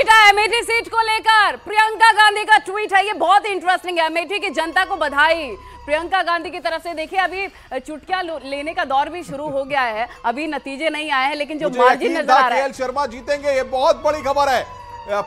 बेटा अमेठी सीट को लेकर प्रियंका गांधी का ट्वीट है ये बहुत इंटरेस्टिंग है अमेठी की जनता को बधाई प्रियंका गांधी की तरफ से देखिए अभी चुटकिया लेने का दौर भी शुरू हो गया है अभी नतीजे नहीं आए हैं लेकिन जो मार्जिन नजर आ रहा है शर्मा जीतेंगे ये बहुत बड़ी खबर है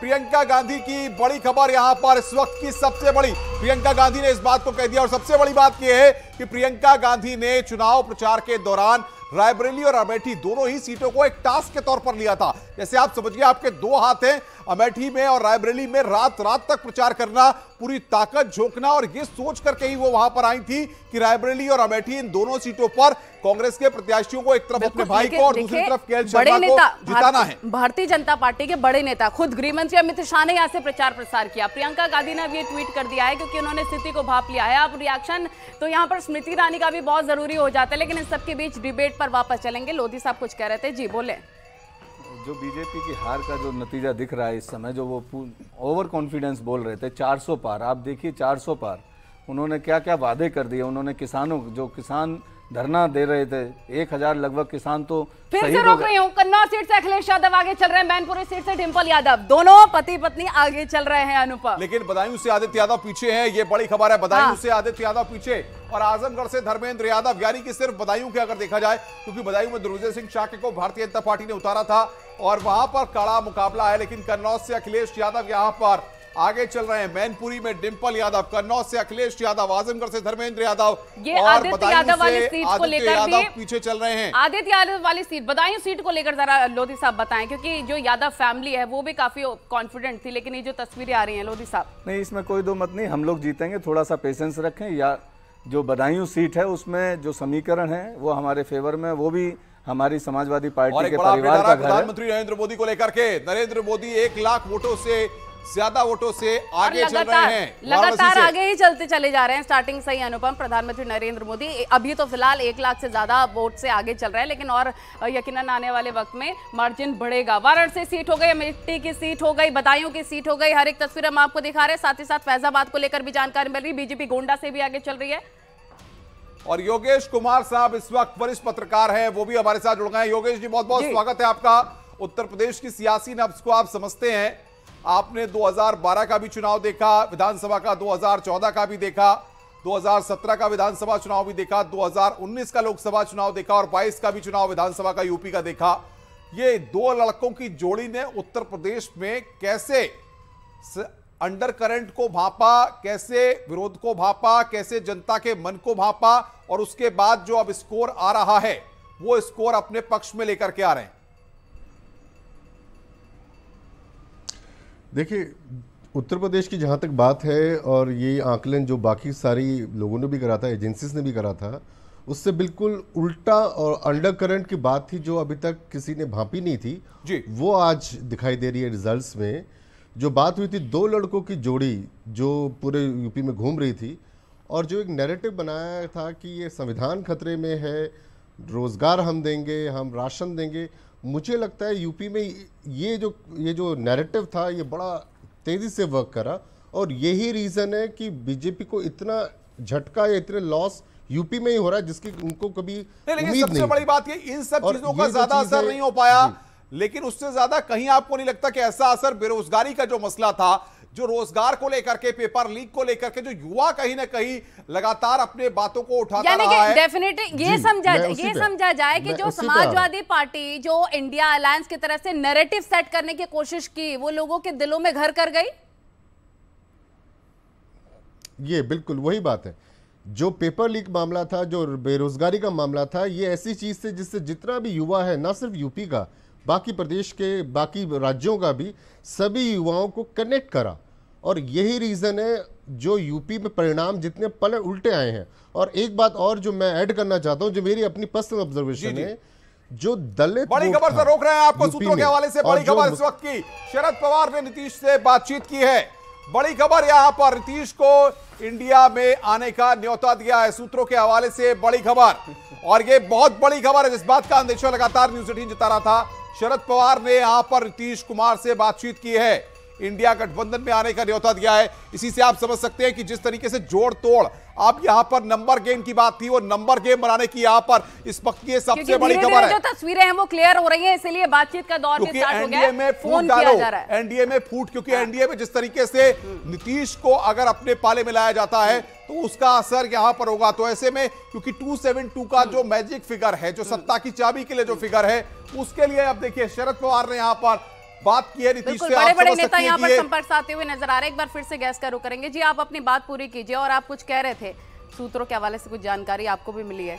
प्रियंका गांधी की बड़ी खबर यहां पर इस वक्त की सबसे बड़ी प्रियंका गांधी ने इस बात को कह दिया और सबसे बड़ी बात यह है कि प्रियंका गांधी ने चुनाव प्रचार के दौरान रायबरेली और अमेठी दोनों ही सीटों को एक टास्क के तौर पर लिया था जैसे आप समझिए आपके दो हाथ हैं अमेठी में और रायबरेली में रात रात तक प्रचार करना पूरी ताकत झोंकना और ये सोच करके ही वो वहां पर आई थी कि रायबरेली और अमेठी इन दोनों सीटों पर कांग्रेस के प्रत्याशियों को एक तरफ अपने भाई को और दूसरी तरफ के बड़े नेता जिताना है भारतीय जनता पार्टी के बड़े नेता खुद गृहमंत्री अमित शाह ने यहाँ से प्रचार प्रसार किया प्रियंका गांधी ने अब ये ट्वीट कर दिया है क्योंकि उन्होंने स्थिति को भाप लिया है अब रिएक्शन तो यहाँ पर स्मृति ईरानी का भी बहुत जरूरी हो जाता है लेकिन इन सबके बीच डिबेट पर वापस चलेंगे लोधी साहब कुछ कह रहे थे जी बोले जो बीजेपी की हार का जो नतीजा दिख रहा है इस समय जो वो ओवर कॉन्फिडेंस बोल रहे थे 400 पार आप देखिए 400 पार उन्होंने क्या क्या वादे कर दिए उन्होंने किसानों जो किसान धरना दे रहे थे एक हजार लगभग किसान तो फिर से तो रोक रही हूँ कन्नौज सीट से अखिलेश यादव आगे चल रहे हैं मैनपुरी सीट से डिम्पल यादव दोनों पति पत्नी आगे चल रहे हैं अनुपम लेकिन बदायूं से आदित्य यादव पीछे हैं ये बड़ी खबर है बदायूं हाँ। से आदित्य यादव पीछे और आजमगढ़ से धर्मेंद्र यादव यानी कि सिर्फ बदायूं के अगर देखा जाए क्योंकि बदायूं में दुर्विजय सिंह चाके को भारतीय जनता पार्टी ने उतारा था और वहां पर कड़ा मुकाबला है लेकिन कन्नौज से अखिलेश यादव यहां पर आगे चल रहे हैं मैनपुरी में डिंपल यादव कन्नौज से अखिलेश यादव आजमगढ़ से धर्मेंद्र यादव और यादव वाली सीट को लेकर भी पीछे चल रहे हैं आदित्य यादव वाली सीट बदायूं सीट को लेकर जरा लोधी साहब बताएं क्योंकि जो यादव फैमिली है वो भी काफी कॉन्फिडेंट थी लेकिन ये जो तस्वीरें आ रही है लोधी साहब नहीं इसमें कोई दो मत नहीं हम लोग जीतेंगे थोड़ा सा पेशेंस रखें या जो बदायूं सीट है उसमें जो समीकरण है वो हमारे फेवर में वो भी हमारी समाजवादी पार्टी के परिवार का प्रधानमंत्री नरेंद्र मोदी को लेकर के नरेंद्र मोदी एक लाख वोटों से ज्यादा वोटों से आगे चल रहे हैं लगातार आगे ही चलते चले जा रहे हैं स्टार्टिंग से ही अनुपम प्रधानमंत्री नरेंद्र मोदी अभी तो फिलहाल एक लाख से ज्यादा वोट से आगे चल रहे हैं लेकिन और यकीन आने वाले वक्त में मार्जिन बढ़ेगा वाराणसी सीट हो गई अमेठी की सीट हो गई बदायूं की सीट हो गई हर एक तस्वीर हम आपको दिखा रहे हैं साथ ही साथ फैजाबाद को लेकर भी जानकारी मिल रही बीजेपी गोंडा से भी आगे चल रही है और योगेश कुमार साहब इस वक्त वरिष्ठ पत्रकार हैं वो भी हमारे साथ जुड़ गए योगेश जी बहुत बहुत स्वागत है आपका उत्तर प्रदेश की सियासी नब्स को आप समझते हैं आपने 2012 का भी चुनाव देखा विधानसभा का 2014 का भी देखा 2017 का विधानसभा चुनाव भी देखा 2019 का लोकसभा चुनाव देखा और 22 का भी चुनाव विधानसभा का यूपी का देखा ये दो लड़कों की जोड़ी ने उत्तर प्रदेश में कैसे अंडर करंट को भापा कैसे विरोध को भापा कैसे जनता के मन को भापा और उसके बाद जो अब स्कोर आ रहा है वो स्कोर अपने पक्ष में लेकर के आ रहे हैं देखिए उत्तर प्रदेश की जहां तक बात है और ये आकलन जो बाकी सारी लोगों ने भी करा था एजेंसीज ने भी करा था उससे बिल्कुल उल्टा और अंडर करंट की बात थी जो अभी तक किसी ने भापी नहीं थी जी वो आज दिखाई दे रही है रिजल्ट्स में जो बात हुई थी दो लड़कों की जोड़ी जो पूरे यूपी में घूम रही थी और जो एक नैरेटिव बनाया था कि ये संविधान खतरे में है रोज़गार हम देंगे हम राशन देंगे मुझे लगता है यूपी में ये जो ये जो नैरेटिव था ये बड़ा तेज़ी से वर्क करा और यही रीज़न है कि बीजेपी को इतना झटका या इतने लॉस यूपी में ही हो रहा है जिसकी उनको कभी नहीं सबसे बड़ी बात ये इन सब चीज़ों का ज़्यादा असर नहीं हो पाया लेकिन उससे ज्यादा कहीं आपको नहीं लगता कि ऐसा असर बेरोजगारी का जो मसला था जो रोजगार को लेकर के पेपर लीक को लेकर के जो युवा कहीं ना कहीं लगातार अपने बातों को उठाता रहा है डेफिनेटली ये समझा ये समझा जाए कि जो समाजवादी पार्टी जो इंडिया अलायंस की तरफ से नैरेटिव सेट करने की कोशिश की वो लोगों के दिलों में घर कर गई ये बिल्कुल वही बात है जो पेपर लीक मामला था जो बेरोजगारी का मामला था ये ऐसी चीज थी जिससे जितना भी युवा है ना सिर्फ यूपी का बाकी प्रदेश के बाकी राज्यों का भी सभी युवाओं को कनेक्ट करा और यही रीज़न है जो यूपी में परिणाम जितने पल उल्टे आए हैं और एक बात और जो मैं ऐड करना चाहता हूं जो मेरी अपनी पर्सनल ऑब्जर्वेशन है जो दलित बड़ी खबर से रोक रहे हैं आपको सूत्रों के हवाले से बड़ी खबर इस वक्त की शरद पवार ने नीतीश से बातचीत की है बड़ी खबर यहां पर नीतीश को इंडिया में आने का न्योता दिया है सूत्रों के हवाले से बड़ी खबर और ये बहुत बड़ी खबर है जिस बात का अंदेशा लगातार न्यूज एटीन जता रहा था शरद पवार ने यहां पर नीतीश कुमार से बातचीत की है इंडिया गठबंधन में आने का न्योता दिया है इसी से आप समझ सकते हैं कि जिस तरीके से जोड़ तोड़ अब यहाँ पर नंबर गेम की बात थी वो नंबर गेम बनाने की यहाँ पर इस वक्त की सबसे बड़ी खबर है जो तस्वीरें हैं वो क्लियर हो रही हैं इसलिए बातचीत का दौर भी स्टार्ट हो गया में फूट डालो एनडीए में फूट क्योंकि एनडीए हाँ। में जिस तरीके से नीतीश को अगर अपने पाले में लाया जाता है तो उसका असर यहां पर होगा तो ऐसे में क्योंकि 272 का जो मैजिक फिगर है जो हम्म। सत्ता की चाबी के लिए जो फिगर है उसके लिए अब देखिए शरद पवार ने यहां पर बात की है नीतीश से बड़े बड़े नेता यहाँ पर संपर्क साधते हुए नजर आ रहे हैं एक बार फिर से गैस का रुख करेंगे जी आप अपनी बात पूरी कीजिए और आप कुछ कह रहे थे सूत्रों के हवाले से कुछ जानकारी आपको भी मिली है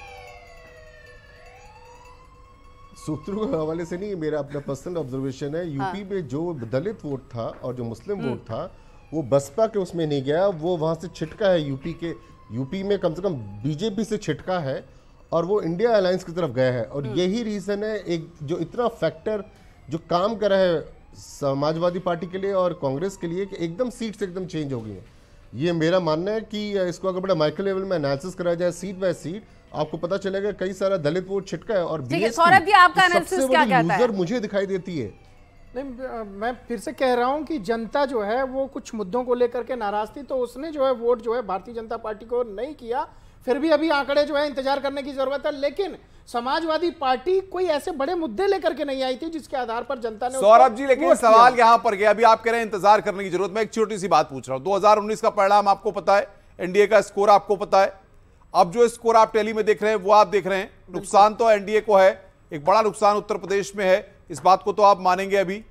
सूत्रों के हवाले से नहीं मेरा अपना पर्सनल ऑब्जर्वेशन है हाँ। यूपी में जो दलित वोट था और जो मुस्लिम हम्म। वोट था वो बसपा के उसमें नहीं गया वो वहाँ से छिटका है यूपी के यूपी में कम से कम बीजेपी से छिटका है और वो इंडिया अलायंस की तरफ गया है और हम्म। यही रीज़न है एक जो इतना फैक्टर जो काम कर रहा है समाजवादी पार्टी के लिए और कांग्रेस के लिए कि एकदम सीट से एकदम चेंज हो गई है ये मेरा मानना है कि इसको अगर बड़ा माइक्रो लेवल में एनालिसिस कराया जाए सीट बाय सीट आपको पता चलेगा कई सारा दलित वोट छिटका है और सौरभ आपका तो सबसे क्या कहता है मुझे दिखाई देती है नहीं मैं फिर से कह रहा हूं कि जनता जो है वो कुछ मुद्दों को लेकर के नाराज थी तो उसने जो है वोट जो है भारतीय जनता पार्टी को नहीं किया फिर भी अभी आंकड़े जो है इंतजार करने की जरूरत है लेकिन समाजवादी पार्टी कोई ऐसे बड़े मुद्दे लेकर के नहीं आई थी जिसके आधार पर जनता ने सौरभ जी लेकिन सवाल यहाँ पर गया अभी आप कह रहे हैं इंतजार करने की जरूरत मैं एक छोटी सी बात पूछ रहा हूं 2019 का परिणाम आपको पता है एनडीए का स्कोर आपको पता है अब जो स्कोर आप टेली में देख रहे हैं वो आप देख रहे हैं नुकसान तो एनडीए को है एक बड़ा नुकसान उत्तर प्रदेश में है इस बात को तो आप मानेंगे अभी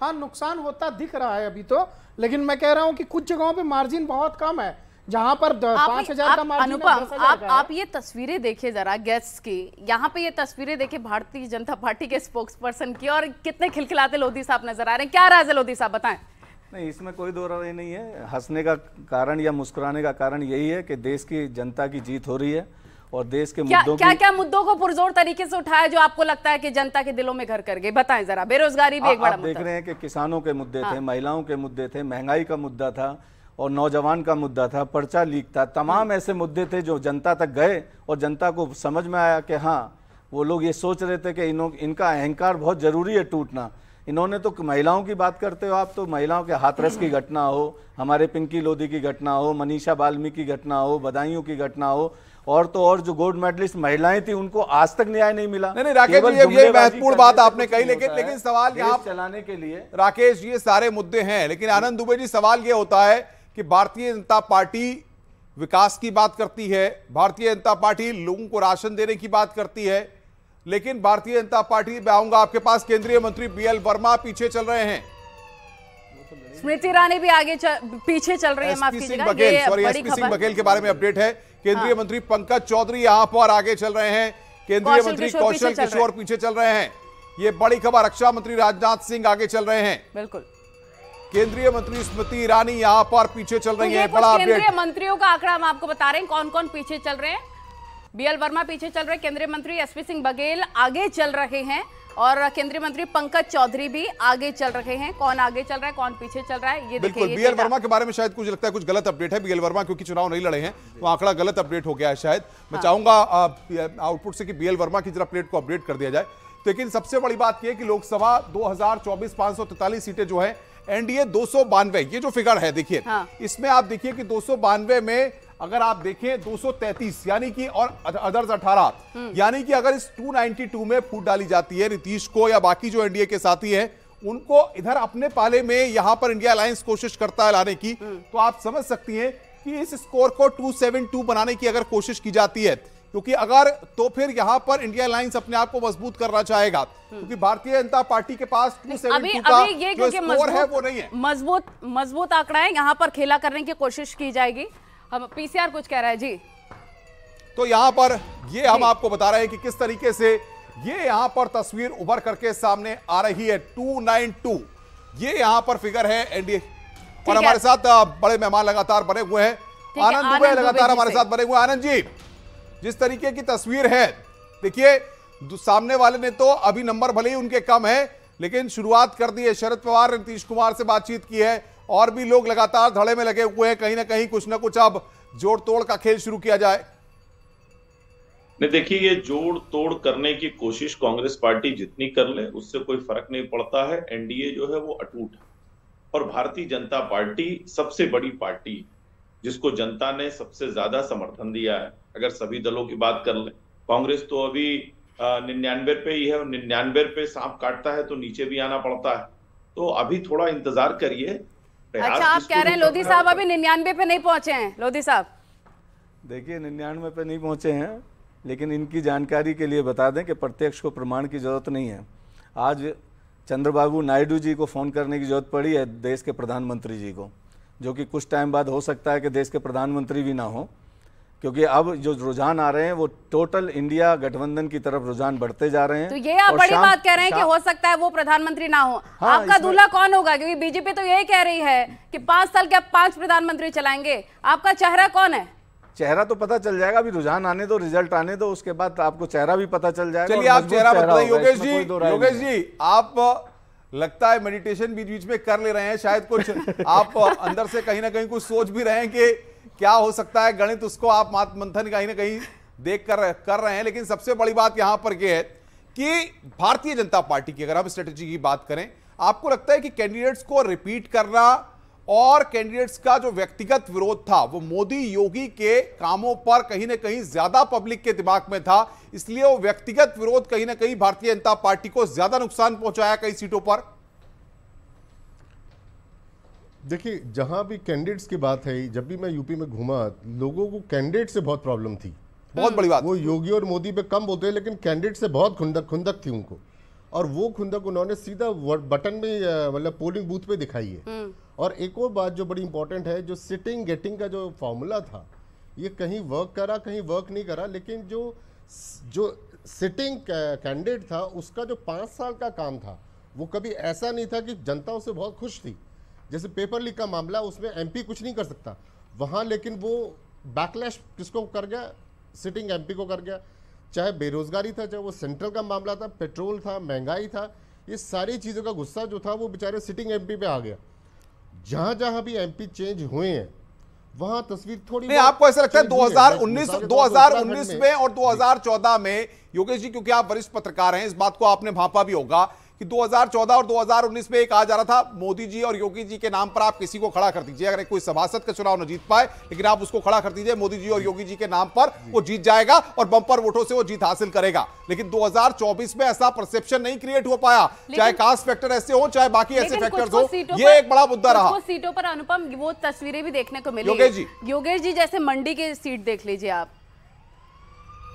हाँ नुकसान होता दिख रहा है अभी तो लेकिन मैं कह रहा हूँ कि कुछ जगहों पर मार्जिन बहुत कम है जहाँ पर पांच हजार का अनुपम आप आप ये तस्वीरें देखिए जरा गेस्ट की यहाँ पे ये तस्वीरें देखिए भारतीय जनता पार्टी के स्पोक्स पर्सन की और कितने खिलखिलाते लोधी साहब नजर आ रहे हैं क्या राज है लोधी साहब बताएं नहीं इसमें कोई दो राय नहीं है हंसने का कारण या मुस्कुराने का कारण यही है कि देश की जनता की जीत हो रही है और देश के क्या, मुद्दों क्या क्या मुद्दों को पुरजोर तरीके से उठाया जो आपको लगता है कि जनता के दिलों में घर कर गए बताएं जरा बेरोजगारी भी आ, एक बड़ा आप देख रहे हैं कि किसानों के मुद्दे हाँ। थे महिलाओं के मुद्दे थे महंगाई का मुद्दा था और नौजवान का मुद्दा था पर्चा लीक था तमाम हम्म। ऐसे मुद्दे थे जो जनता तक गए और जनता को समझ में आया कि हाँ वो लोग ये सोच रहे थे कि इनों इनका अहंकार बहुत ज़रूरी है टूटना इन्होंने तो महिलाओं की बात करते हो आप तो महिलाओं के हाथरस की हम्म। घटना हो हमारे पिंकी लोधी की घटना हो मनीषा बाल्मी की घटना हो बदायूं की घटना हो और तो और जो गोल्ड मेडलिस्ट महिलाएं थी उनको आज तक न्याय नहीं मिला नहीं, नहीं राकेश जी ये महत्वपूर्ण बात आपने कही लेकिन लेकिन सवाल चलाने के लिए राकेश ये सारे मुद्दे हैं लेकिन आनंद दुबे जी सवाल ये होता है कि भारतीय जनता पार्टी विकास की बात करती है भारतीय जनता पार्टी लोगों को राशन देने की बात करती है लेकिन भारतीय जनता पार्टी मैं आऊंगा आपके पास केंद्रीय मंत्री बी एल वर्मा पीछे चल रहे हैं स्मृति ईरानी भी आगे चल, पीछे चल रही है माफ सिंह बघेल सॉरी पी सिंह बघेल के बारे में अपडेट है केंद्रीय हाँ। मंत्री पंकज चौधरी यहां पर आगे चल रहे हैं केंद्रीय मंत्री कौशल किशोर पीछे चल रहे हैं ये बड़ी खबर रक्षा मंत्री राजनाथ सिंह आगे चल रहे हैं बिल्कुल केंद्रीय मंत्री स्मृति ईरानी यहाँ पर पीछे चल रही है बड़ा केंद्रीय मंत्रियों का आंकड़ा हम आपको बता रहे हैं कौन कौन पीछे चल रहे हैं बीएल वर्मा पीछे चल रहे केंद्रीय मंत्री एसपी सिंह बघेल आगे चल रहे हैं और केंद्रीय मंत्री पंकज चौधरी भी आगे चल रहे हैं कौन आगे चल रहा है कौन पीछे चल रहा है ये बिल्कुल बीएल वर्मा के बारे में शायद कुछ लगता है कुछ गलत अपडेट है बीएल वर्मा क्योंकि चुनाव नहीं लड़े हैं तो आंकड़ा गलत अपडेट हो गया है शायद मैं हाँ। चाहूंगा आउटपुट से कि बीएल वर्मा की जरा प्लेट को अपडेट कर दिया जाए तो लेकिन सबसे बड़ी बात यह कि लोकसभा दो हजार सीटें जो है एनडीए दो सौ बानवे ये जो फिगर है देखिए हाँ। इसमें आप देखिए कि दो सौ बानवे में अगर आप देखें 233 यानी कि और अदर्स 18 हम्म। यानी कि अगर इस 292 में फूट डाली जाती है नीतीश को या बाकी जो एनडीए के साथी हैं उनको इधर अपने पाले में यहां पर इंडिया अलायंस कोशिश करता है लाने की हम्म। तो आप समझ सकती हैं कि इस स्कोर को 272 बनाने की अगर कोशिश की जाती है क्योंकि अगर तो फिर यहाँ पर इंडिया लाइन्स अपने आप को मजबूत करना चाहेगा क्योंकि भारतीय जनता पार्टी के पास टू सेवेंटी का ये जो स्कोर है वो नहीं है मजबूत मजबूत आंकड़ा है यहाँ पर खेला करने की कोशिश की जाएगी हम पीसीआर कुछ कह रहे हैं जी तो यहाँ पर ये हम आपको बता रहे हैं कि किस तरीके से ये यहाँ पर तस्वीर उभर करके सामने आ रही है टू नाइन टू ये यहाँ पर फिगर है एनडीए और हमारे साथ बड़े मेहमान लगातार बने हुए हैं आनंद दुबे लगातार हमारे साथ बने हुए आनंद जी जिस तरीके की तस्वीर है देखिए सामने वाले ने तो अभी नंबर भले ही उनके कम है लेकिन शुरुआत कर दी है शरद पवार नीतीश कुमार से बातचीत की है और भी लोग लगातार धड़े में लगे हुए हैं कहीं ना कहीं कुछ ना कुछ अब जोड़ तोड़ का खेल शुरू किया जाए नहीं देखिए ये जोड़ तोड़ करने की कोशिश कांग्रेस पार्टी जितनी कर ले उससे कोई फर्क नहीं पड़ता है एनडीए जो है वो अटूट है और भारतीय जनता पार्टी सबसे बड़ी पार्टी जिसको जनता ने सबसे ज्यादा समर्थन दिया है अगर सभी दलों की बात कर लें कांग्रेस तो अभी निन्यानवे पे ही है निन्यानवे पे सांप काटता है तो नीचे भी आना पड़ता है तो अभी थोड़ा इंतजार करिए अच्छा आप कह रहे हैं लोधी साहब अभी निन्यानवे पे नहीं पहुंचे हैं लोधी साहब देखिए निन्यानवे पे नहीं पहुंचे हैं लेकिन इनकी जानकारी के लिए बता दें कि प्रत्यक्ष को प्रमाण की जरूरत नहीं है आज चंद्रबाबू नायडू जी को फ़ोन करने की जरूरत पड़ी है देश के प्रधानमंत्री जी को जो कि कुछ टाइम बाद हो सकता है कि देश के प्रधानमंत्री भी ना हो क्योंकि अब जो रुझान आ रहे हैं वो टोटल इंडिया गठबंधन की तरफ रुझान बढ़ते जा रहे हैं तो ये आप बड़ी बात कह रहे हैं कि हो सकता है वो प्रधानमंत्री ना हो हाँ, आपका दूल्हा कौन होगा क्योंकि बीजेपी तो यही कह रही है कि पांच साल के आप पांच प्रधानमंत्री चलाएंगे आपका चेहरा कौन है चेहरा तो पता चल जाएगा अभी रुझान आने दो रिजल्ट आने दो उसके बाद आपको चेहरा भी पता चल जाएगा चलिए आप चेहरा बताइए योगेश जी योगेश जी आप लगता है मेडिटेशन बीच बीच में कर ले रहे हैं शायद कुछ आप अंदर से कहीं ना कहीं कुछ सोच भी रहे हैं कि क्या हो सकता है गणित उसको आप मंथन कहीं ना कहीं देख कर कर रहे हैं लेकिन सबसे बड़ी बात यहां पर यह है कि भारतीय जनता पार्टी की अगर हम स्ट्रेटेजी की बात करें आपको लगता है कि कैंडिडेट्स को रिपीट करना और कैंडिडेट्स का जो व्यक्तिगत विरोध था वो मोदी योगी के कामों पर कहीं ना कहीं ज्यादा पब्लिक के दिमाग में था इसलिए वो व्यक्तिगत विरोध कहीं ना कहीं भारतीय जनता पार्टी को ज्यादा नुकसान पहुंचाया कई सीटों पर देखिए जहाँ भी कैंडिडेट्स की बात है जब भी मैं यूपी में घूमा लोगों को कैंडिडेट से बहुत प्रॉब्लम थी बहुत बड़ी बात वो योगी और मोदी पे कम बोलते हैं लेकिन कैंडिडेट से बहुत खुंदक खुंदक थी उनको और वो खुंदक उन्होंने सीधा बटन में मतलब पोलिंग बूथ पे दिखाई है हम्म। और एक और बात जो बड़ी इंपॉर्टेंट है जो सिटिंग गेटिंग का जो फॉर्मूला था ये कहीं वर्क करा कहीं वर्क नहीं करा लेकिन जो जो सिटिंग कैंडिडेट था उसका जो पाँच साल का काम था वो कभी ऐसा नहीं था कि जनता उसे बहुत खुश थी जैसे पेपर लीक का मामला उसमें एमपी कुछ नहीं कर सकता वहाँ लेकिन वो बैकलैश किसको कर गया सिटिंग एमपी को कर गया चाहे बेरोजगारी था चाहे वो सेंट्रल का मामला था पेट्रोल था महंगाई था ये सारी चीज़ों का गुस्सा जो था वो बेचारे सिटिंग एमपी पे आ गया जहाँ जहाँ भी एमपी चेंज हुए हैं वहाँ तस्वीर थोड़ी नहीं आपको ऐसा लगता है 2019 2019 में और 2014 में योगेश जी क्योंकि आप वरिष्ठ पत्रकार हैं इस बात को आपने भापा भी होगा कि 2014 और 2019 में एक आ जा रहा था मोदी जी और योगी जी के नाम पर आप किसी को खड़ा कर दीजिए अगर कोई सभासद का चुनाव न जीत पाए लेकिन आप उसको खड़ा कर दीजिए मोदी जी और योगी जी के नाम पर वो जीत जाएगा और बंपर वोटों से वो जीत हासिल करेगा लेकिन 2024 में ऐसा परसेप्शन नहीं क्रिएट हो पाया चाहे कास्ट फैक्टर ऐसे हो चाहे बाकी ऐसे फैक्टर हो ये एक बड़ा मुद्दा रहा सीटों पर अनुपम वो तस्वीरें भी देखने को मिली योगेश जी योगेश जी जैसे मंडी की सीट देख लीजिए आप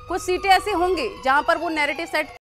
कुछ सीटें ऐसी होंगी जहां पर वो नैरेटिव सेट